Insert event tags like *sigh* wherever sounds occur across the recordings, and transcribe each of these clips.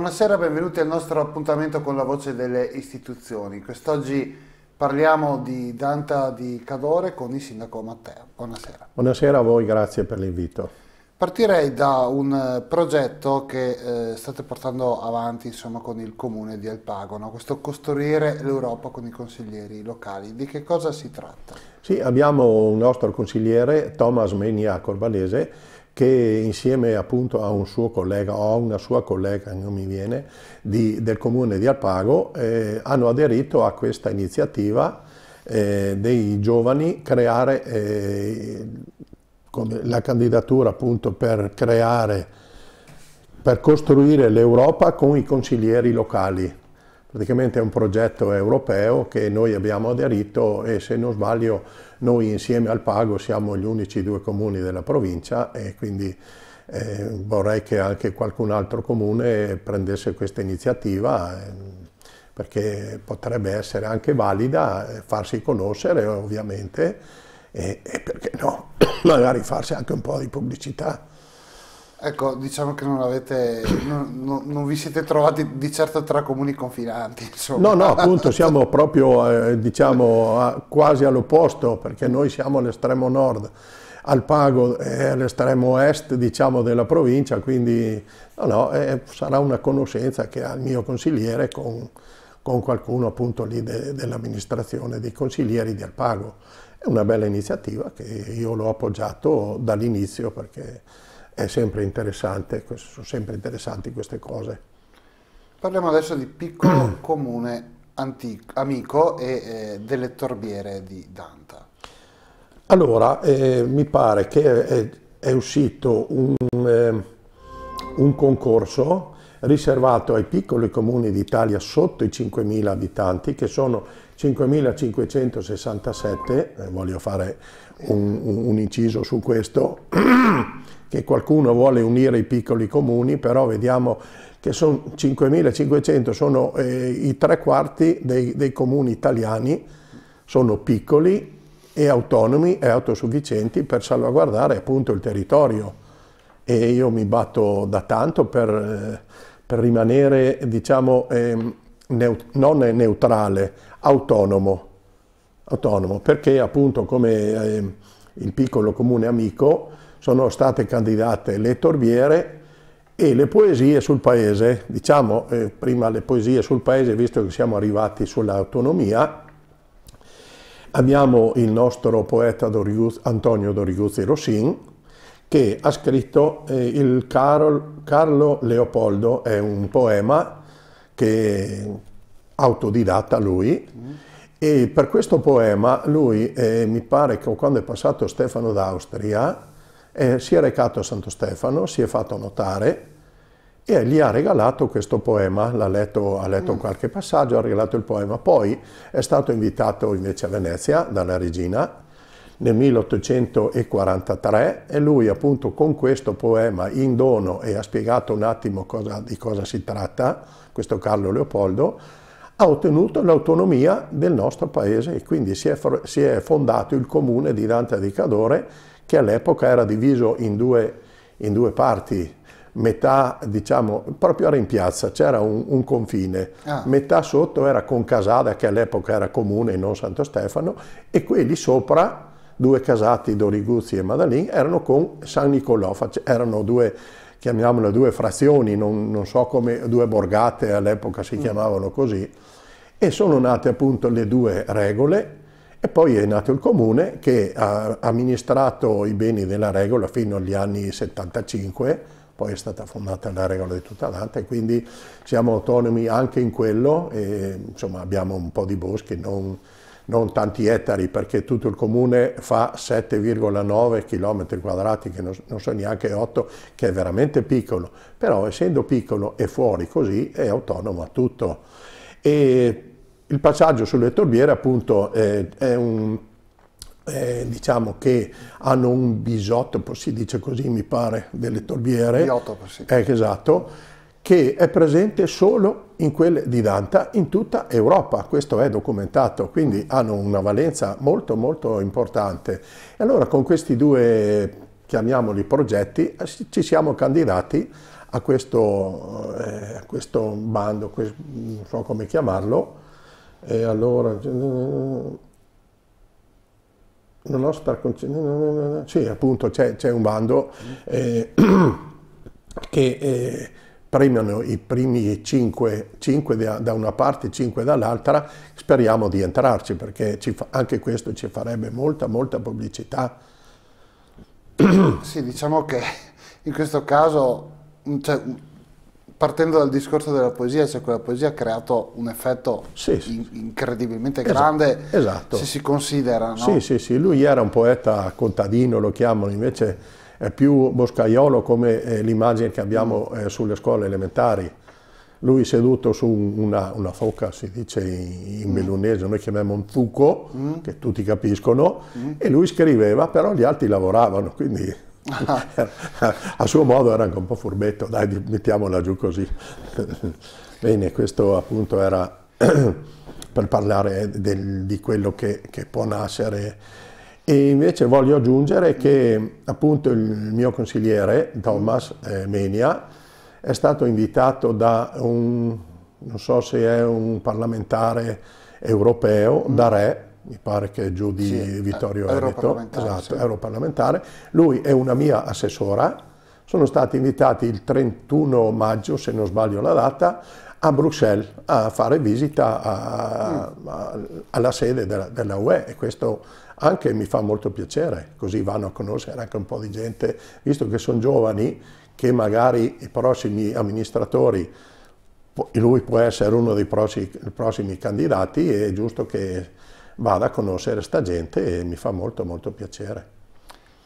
Buonasera, benvenuti al nostro appuntamento con la voce delle istituzioni. Quest'oggi parliamo di Danta di Cadore con il sindaco Matteo. Buonasera. Buonasera a voi, grazie per l'invito. Partirei da un progetto che eh, state portando avanti insomma, con il comune di Alpagono, questo costruire l'Europa con i consiglieri locali. Di che cosa si tratta? Sì, abbiamo un nostro consigliere, Thomas Menia Corvalese, che insieme appunto a un suo collega o a una sua collega, non mi viene, di, del comune di Alpago, eh, hanno aderito a questa iniziativa eh, dei giovani creare eh, la candidatura appunto per creare, per costruire l'Europa con i consiglieri locali praticamente è un progetto europeo che noi abbiamo aderito e se non sbaglio noi insieme al Pago siamo gli unici due comuni della provincia e quindi eh, vorrei che anche qualcun altro comune prendesse questa iniziativa eh, perché potrebbe essere anche valida, eh, farsi conoscere ovviamente e, e perché no, *coughs* magari farsi anche un po' di pubblicità. Ecco, diciamo che non avete, non, non, non vi siete trovati di certo tra comuni confinanti. Insomma. No, no, appunto siamo proprio, eh, diciamo, a, quasi all'opposto, perché noi siamo all'estremo nord, al Pago è all'estremo est, diciamo, della provincia, quindi no, no, eh, sarà una conoscenza che ha il mio consigliere con, con qualcuno appunto lì de, dell'amministrazione, dei consiglieri di Alpago. È una bella iniziativa che io l'ho appoggiato dall'inizio perché è sempre interessante, sono sempre interessanti queste cose. Parliamo adesso di piccolo *clears throat* comune antico, amico e eh, delle torbiere di Danta. Allora, eh, mi pare che è, è uscito un, eh, un concorso riservato ai piccoli comuni d'Italia sotto i 5.000 abitanti, che sono 5.567, eh, voglio fare un, un, inciso su questo, *clears throat* che qualcuno vuole unire i piccoli comuni, però vediamo che sono 5.500, sono eh, i tre quarti dei, dei comuni italiani, sono piccoli e autonomi e autosufficienti per salvaguardare appunto il territorio. E io mi batto da tanto per, eh, per rimanere, diciamo, eh, neut non neutrale, autonomo. autonomo perché appunto come eh, il piccolo comune amico sono state candidate le torbiere e le poesie sul paese, diciamo eh, prima le poesie sul paese visto che siamo arrivati sull'autonomia, abbiamo il nostro poeta Doriguz, Antonio Doriguzzi Rossin che ha scritto eh, il Carol, Carlo Leopoldo, è un poema che autodidatta lui e per questo poema lui eh, mi pare che quando è passato Stefano d'Austria eh, si è recato a Santo Stefano, si è fatto notare e gli ha regalato questo poema, letto, ha letto mm. qualche passaggio, ha regalato il poema. Poi è stato invitato invece a Venezia dalla regina nel 1843 e lui appunto con questo poema in dono e ha spiegato un attimo cosa, di cosa si tratta, questo Carlo Leopoldo, ha ottenuto l'autonomia del nostro paese e quindi si è, si è fondato il comune di Dante di Cadore che all'epoca era diviso in due, in due parti, metà diciamo proprio era in piazza c'era un, un confine ah. metà sotto era con Casada che all'epoca era comune non Santo Stefano e quelli sopra due casati Doriguzzi e Madalin erano con San Nicolò erano due chiamiamole due frazioni non, non so come due borgate all'epoca si mm. chiamavano così e sono nate appunto le due regole e poi è nato il comune che ha amministrato i beni della regola fino agli anni 75, poi è stata fondata la regola di tutta l'Anta e quindi siamo autonomi anche in quello e insomma abbiamo un po' di boschi, non, non tanti ettari perché tutto il comune fa 7,9 km quadrati che non, non so neanche 8 che è veramente piccolo però essendo piccolo e fuori così è autonomo a tutto e il passaggio sulle torbiere appunto eh, è un eh, diciamo che hanno un bisotto, si dice così mi pare, delle torbiere. Biotopo, sì. Eh, esatto, che è presente solo in quelle di Danta in tutta Europa, questo è documentato, quindi hanno una valenza molto molto importante. E allora con questi due, chiamiamoli progetti, eh, ci siamo candidati a questo, eh, a questo bando, questo, non so come chiamarlo, e allora... Non ho sparconcesso... Sì, appunto, c'è, un bando mm. eh, *clears throat* che... Eh, premiano i primi 5, 5, da una parte e 5 dall'altra, speriamo di entrarci perché fa, anche questo ci farebbe molta, molta pubblicità. *clears throat* Sì, diciamo che in questo caso cioè, partendo dal discorso della poesia, cioè quella poesia ha creato un effetto sì, sì. In, incredibilmente esatto, grande, esatto. se si considera. No? Sì, sì, sì, lui era un poeta contadino, lo chiamano, invece è più boscaiolo come eh, l'immagine che abbiamo mm. eh, sulle scuole elementari. Lui seduto su una, una foca, si dice in, in melunese, mm. noi chiamiamo un fuco, mm. che tutti capiscono, mm. e lui scriveva, però gli altri lavoravano, quindi a suo modo era anche un po' furbetto, dai mettiamola giù così. Bene, questo appunto era *clears throat* per parlare del, di quello che, che, può nascere e invece voglio aggiungere che appunto il mio consigliere Thomas eh, Menia è stato invitato da un, non so se è un parlamentare europeo, da mm. Re, mi pare che giù di sì, Vittorio eh, Veneto, esatto, sì. europarlamentare, lui è una mia assessora, sono stati invitati il 31 maggio, se non sbaglio la data, a Bruxelles a fare visita a, mm. a, alla sede della, della, UE e questo anche mi fa molto piacere, così vanno a conoscere anche un po' di gente, visto che sono giovani, che magari i prossimi amministratori, lui può essere uno dei prossimi, prossimi candidati, è giusto che vado a conoscere sta gente e mi fa molto molto piacere.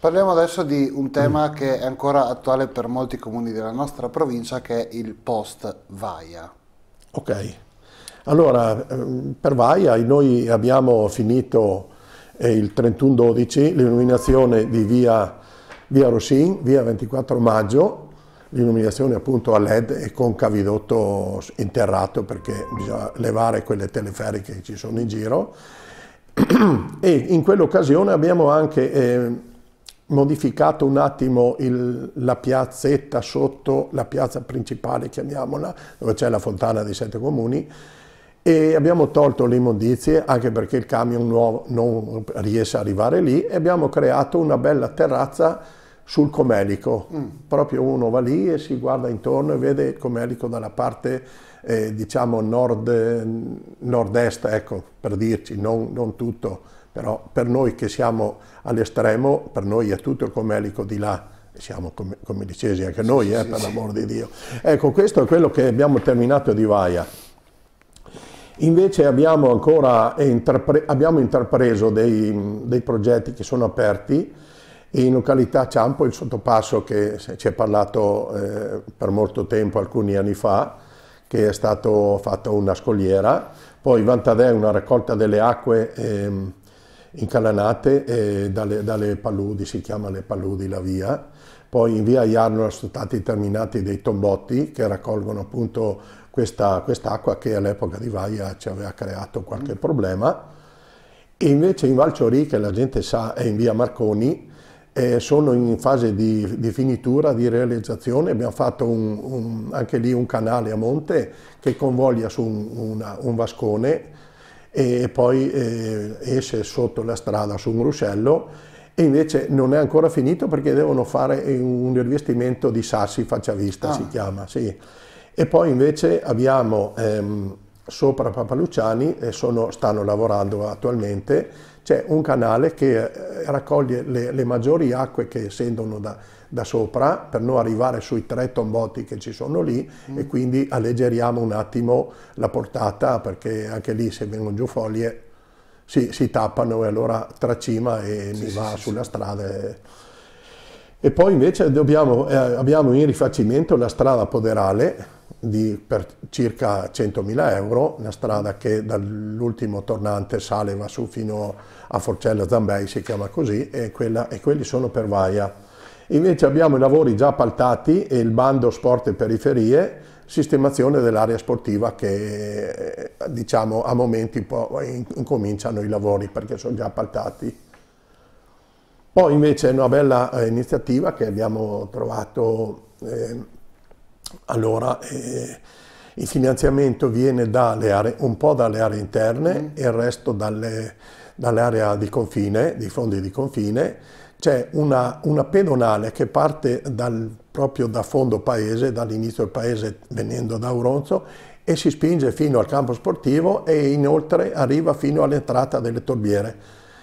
Parliamo adesso di un tema mm. che è ancora attuale per molti comuni della nostra provincia che è il post Vaia. Ok, allora ehm, per Vaia noi abbiamo finito eh, il 31-12 l'illuminazione di via, via Rossin, via 24 maggio, l'illuminazione appunto a led e con cavidotto interrato perché bisogna levare quelle teleferiche che ci sono in giro e in quell'occasione abbiamo anche eh, modificato un attimo il, la piazzetta sotto la piazza principale, chiamiamola, dove c'è la fontana dei sette comuni, e abbiamo tolto le immondizie anche perché il camion nuovo non riesce ad arrivare lì e abbiamo creato una bella terrazza sul comelico. Mm. Proprio uno va lì e si guarda intorno e vede il comelico dalla parte, eh, diciamo, nord, nord-est, ecco, per dirci, non, non, tutto, però per noi che siamo all'estremo, per noi è tutto il comelico di là. Siamo come, come dicesi anche noi, sì, eh, sì, per sì. l'amor di Dio. Ecco, questo è quello che abbiamo terminato di Vaia. Invece abbiamo ancora interpre- abbiamo intrapreso dei, dei progetti che sono aperti, in località Ciampo, il sottopasso che ci è parlato eh, per molto tempo, alcuni anni fa, che è stato fatto una scogliera, poi Vantadè una raccolta delle acque eh, incalanate eh, dalle, dalle, paludi, si chiama le paludi la via, poi in via Iarno sono stati terminati dei tombotti che raccolgono appunto quest'acqua quest che all'epoca di Vaia ci aveva creato qualche problema, e invece in Valciorì, che la gente sa è in via Marconi, eh, sono in fase di, di, finitura, di realizzazione, abbiamo fatto un, un, anche lì un canale a monte che convoglia su un, una, un vascone e poi eh, esce sotto la strada su un ruscello e invece non è ancora finito perché devono fare un rivestimento di sassi facciavista ah. si chiama, sì. E poi invece abbiamo ehm, sopra Papaluciani, e sono, stanno lavorando attualmente, c'è un canale che eh, raccoglie le, le maggiori acque che scendono da, da, sopra per non arrivare sui tre tombotti che ci sono lì mm. e quindi alleggeriamo un attimo la portata perché anche lì se vengono giù foglie si, si tappano e allora tracima e sì, mi va sì, sulla sì. strada. E, e poi invece dobbiamo, eh, abbiamo in rifacimento la strada poderale di, per circa 100.000 euro, una strada che dall'ultimo tornante sale e va su fino a Forcella Zambei, si chiama così, e, quella, e quelli sono per Vaia. Invece abbiamo i lavori già appaltati e il bando sport e periferie, sistemazione dell'area sportiva che eh, diciamo a momenti incominciano i lavori perché sono già appaltati. Poi invece è una bella eh, iniziativa che abbiamo trovato eh, allora eh, il finanziamento viene aree, un po' dalle aree interne mm. e il resto dalle, dalle di confine, dei fondi di confine. C'è una, una pedonale che parte dal, proprio da fondo paese, dall'inizio del paese venendo da Auronzo e si spinge fino al campo sportivo e inoltre arriva fino all'entrata delle torbiere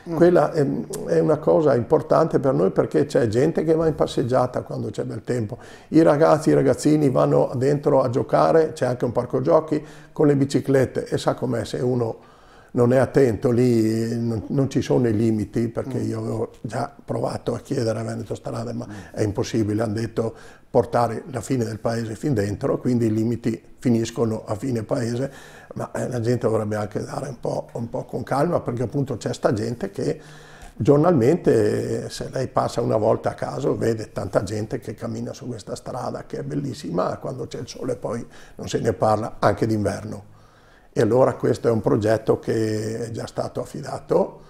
Mm. Quella è, è, una cosa importante per noi perché c'è gente che va in passeggiata quando c'è bel tempo, i ragazzi, i ragazzini vanno dentro a giocare, c'è anche un parco giochi con le biciclette e sa com'è se uno non è attento, lì non, non ci sono i limiti, perché io avevo già provato a chiedere a Veneto Strade, ma è impossibile, hanno detto portare la fine del paese fin dentro, quindi i limiti finiscono a fine paese, ma eh, la gente dovrebbe anche dare un po', un po con calma, perché appunto c'è sta gente che giornalmente se lei passa una volta a caso vede tanta gente che cammina su questa strada che è bellissima quando c'è il sole poi non se ne parla anche d'inverno. E allora questo è un progetto che è già stato affidato,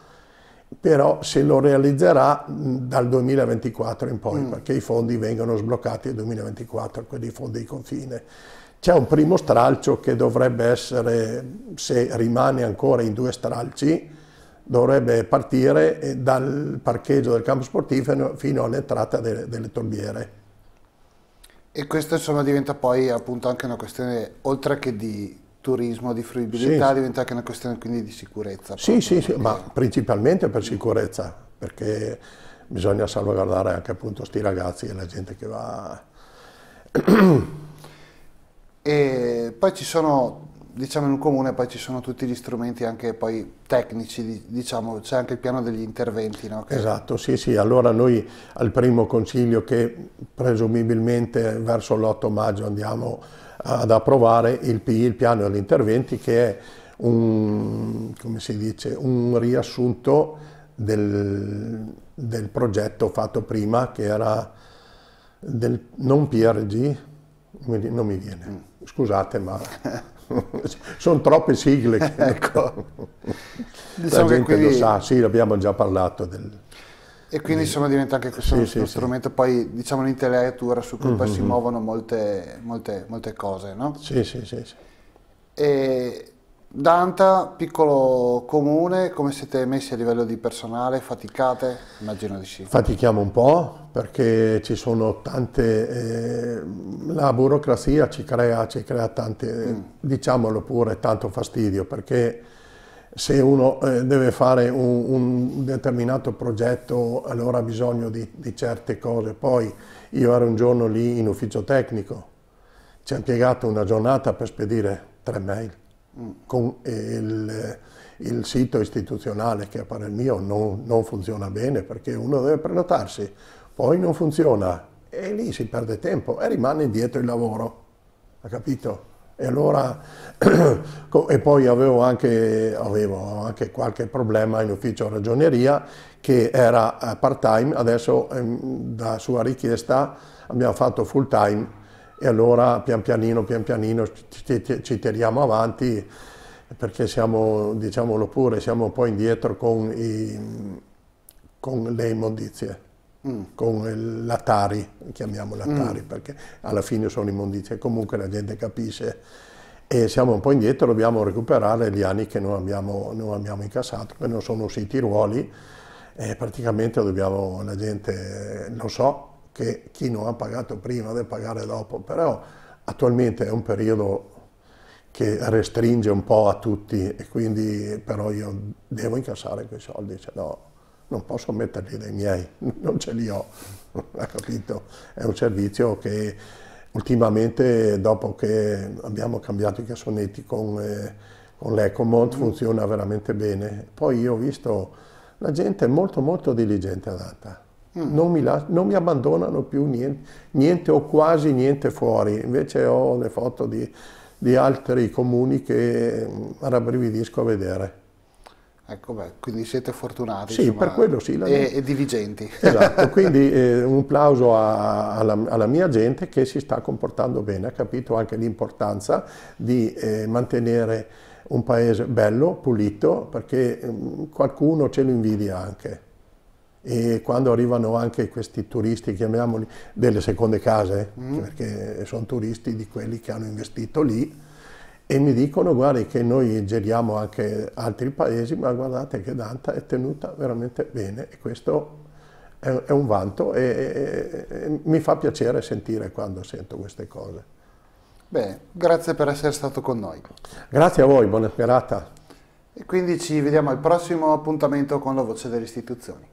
però se lo realizzerà mm, dal 2024 in poi, mm. perché i fondi vengono sbloccati nel 2024, quindi i fondi di confine. C'è un primo stralcio che dovrebbe essere, se rimane ancora in due stralci, dovrebbe partire eh, dal parcheggio del campo sportivo fino all'entrata delle, delle torbiere. E questo insomma diventa poi appunto anche una questione, oltre che di turismo, di fruibilità, sì. diventa anche una questione quindi di sicurezza. Sì, sì, sì, ma principalmente per sicurezza, perché bisogna salvaguardare anche appunto sti ragazzi e la gente che va... E poi ci sono diciamo in un comune poi ci sono tutti gli strumenti anche poi tecnici, diciamo, c'è anche il piano degli interventi. No? Che... Esatto, sì, sì, allora noi al primo consiglio che presumibilmente verso l'8 maggio andiamo ad approvare il PI, il piano degli interventi, che è un, come si dice, un riassunto del, del progetto fatto prima che era del non PRG, non mi viene, mm. scusate ma *laughs* *laughs* Sono troppe sigle. Che ecco. *laughs* diciamo che quindi... lo sa, sì, abbiamo già parlato del... E quindi insomma diventa anche questo sì, sì, strumento, sì. poi diciamo l'intellettura su cui mm -hmm. poi si mm-hmm. muovono molte, molte, molte cose, no? Sì, sì, sì. E Danta, piccolo comune, come siete messi a livello di personale? Faticate? Immagino di sì. Fatichiamo un po' perché ci sono tante, eh, la burocrazia ci crea, ci crea tante, mm. diciamolo pure, tanto fastidio perché se uno eh, deve fare un, un, determinato progetto allora ha bisogno di, di certe cose. Poi io ero un giorno lì in ufficio tecnico, ci ha impiegato una giornata per spedire tre mail con il, il, sito istituzionale che è il mio non, non, funziona bene perché uno deve prenotarsi, poi non funziona e lì si perde tempo e rimane indietro il lavoro, ha capito? E allora, *clears throat* e poi avevo anche, avevo anche, qualche problema in ufficio ragioneria che era eh, part time, adesso ehm, da sua richiesta abbiamo fatto full time e allora pian pianino, pian pianino ci, ci, ci tiriamo avanti perché siamo, diciamolo pure, siamo un po' indietro con, i, con le immondizie, mm. con l'Atari, chiamiamolo Atari, mm. perché alla fine sono immondizie, comunque la gente capisce. E siamo un po' indietro, dobbiamo recuperare gli anni che non abbiamo, non abbiamo incassato, che non sono usciti i ruoli, e praticamente dobbiamo, la gente lo so, che chi non ha pagato prima deve pagare dopo, però attualmente è un periodo che restringe un po' a tutti e quindi però io devo incassare quei soldi, se no non posso metterli dei miei, *laughs* non ce li ho, *laughs* ha capito? È un servizio che ultimamente dopo che abbiamo cambiato i cassonetti con, eh, con l'Ecomont mm. funziona veramente bene, poi io ho visto la gente molto molto diligente adatta Mm. Non, mi las- non mi abbandonano più niente, niente o quasi niente fuori, invece ho le foto di, di altri comuni che mm, rabbrividisco a vedere. Ecco, beh, quindi siete fortunati. Sì, insomma, per quello sì. La... E, e diligenti. Esatto, *laughs* quindi eh, un applauso a, alla, alla, mia gente che si sta comportando bene, ha capito anche l'importanza di eh, mantenere un paese bello, pulito, perché eh, qualcuno ce lo invidia anche e quando arrivano anche questi turisti, chiamiamoli, delle seconde case, eh, mm. perché sono turisti di quelli che hanno investito lì, e mi dicono guarda che noi giriamo anche altri paesi, ma guardate che Danta è tenuta veramente bene e questo è, è un vanto e, e, e mi fa piacere sentire quando sento queste cose. Bene, grazie per essere stato con noi. Grazie a voi, buona serata. E quindi ci vediamo al prossimo appuntamento con la voce delle istituzioni.